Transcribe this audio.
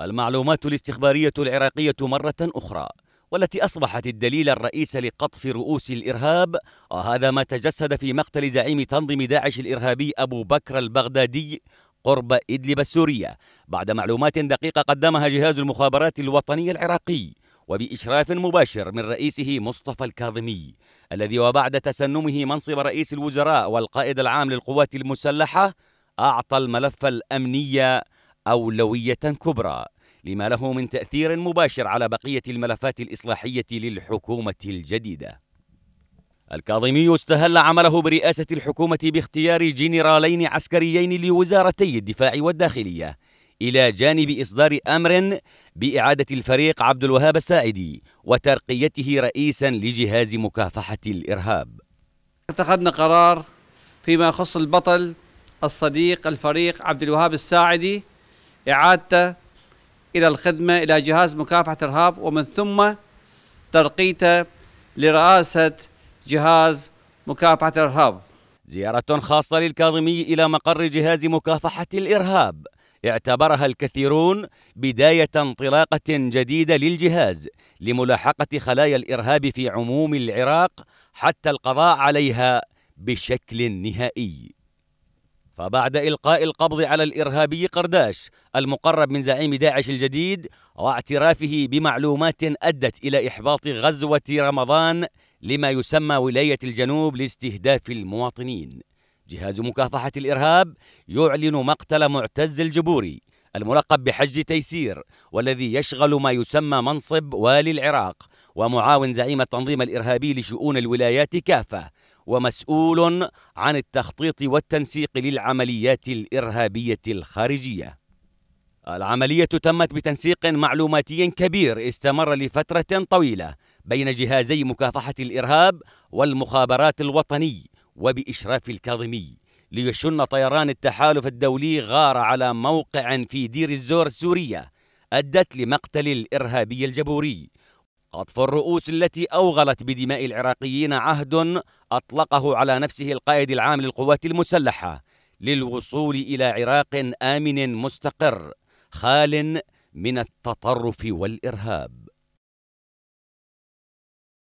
المعلومات الاستخبارية العراقية مرة أخرى والتي أصبحت الدليل الرئيس لقطف رؤوس الإرهاب وهذا ما تجسد في مقتل زعيم تنظيم داعش الإرهابي أبو بكر البغدادي قرب إدلب السورية بعد معلومات دقيقة قدمها جهاز المخابرات الوطني العراقي وبإشراف مباشر من رئيسه مصطفى الكاظمي الذي وبعد تسنمه منصب رئيس الوزراء والقائد العام للقوات المسلحة أعطى الملف الأمني أولوية كبرى لما له من تأثير مباشر على بقية الملفات الإصلاحية للحكومة الجديدة. الكاظمي استهل عمله برئاسة الحكومة باختيار جنرالين عسكريين لوزارتي الدفاع والداخلية، إلى جانب إصدار أمر بإعادة الفريق عبد الوهاب الساعدي وترقيته رئيسا لجهاز مكافحة الإرهاب. اتخذنا قرار فيما يخص البطل الصديق الفريق عبد الوهاب الساعدي إعادته إلى الخدمة إلى جهاز مكافحة الإرهاب ومن ثم ترقيته لرئاسة جهاز مكافحة الإرهاب زيارة خاصة للكاظمي إلى مقر جهاز مكافحة الإرهاب اعتبرها الكثيرون بداية انطلاقة جديدة للجهاز لملاحقة خلايا الإرهاب في عموم العراق حتى القضاء عليها بشكل نهائي فبعد إلقاء القبض على الإرهابي قرداش المقرب من زعيم داعش الجديد واعترافه بمعلومات أدت إلى إحباط غزوة رمضان لما يسمى ولاية الجنوب لاستهداف المواطنين جهاز مكافحة الإرهاب يعلن مقتل معتز الجبوري الملقب بحج تيسير والذي يشغل ما يسمى منصب والي العراق ومعاون زعيم التنظيم الإرهابي لشؤون الولايات كافة ومسؤول عن التخطيط والتنسيق للعمليات الإرهابية الخارجية العملية تمت بتنسيق معلوماتي كبير استمر لفترة طويلة بين جهازي مكافحة الإرهاب والمخابرات الوطني وبإشراف الكاظمي ليشن طيران التحالف الدولي غارة على موقع في دير الزور السورية أدت لمقتل الإرهابي الجبوري قطف الرؤوس التي أوغلت بدماء العراقيين عهد أطلقه على نفسه القائد العام للقوات المسلحة للوصول إلى عراق آمن مستقر خال من التطرف والإرهاب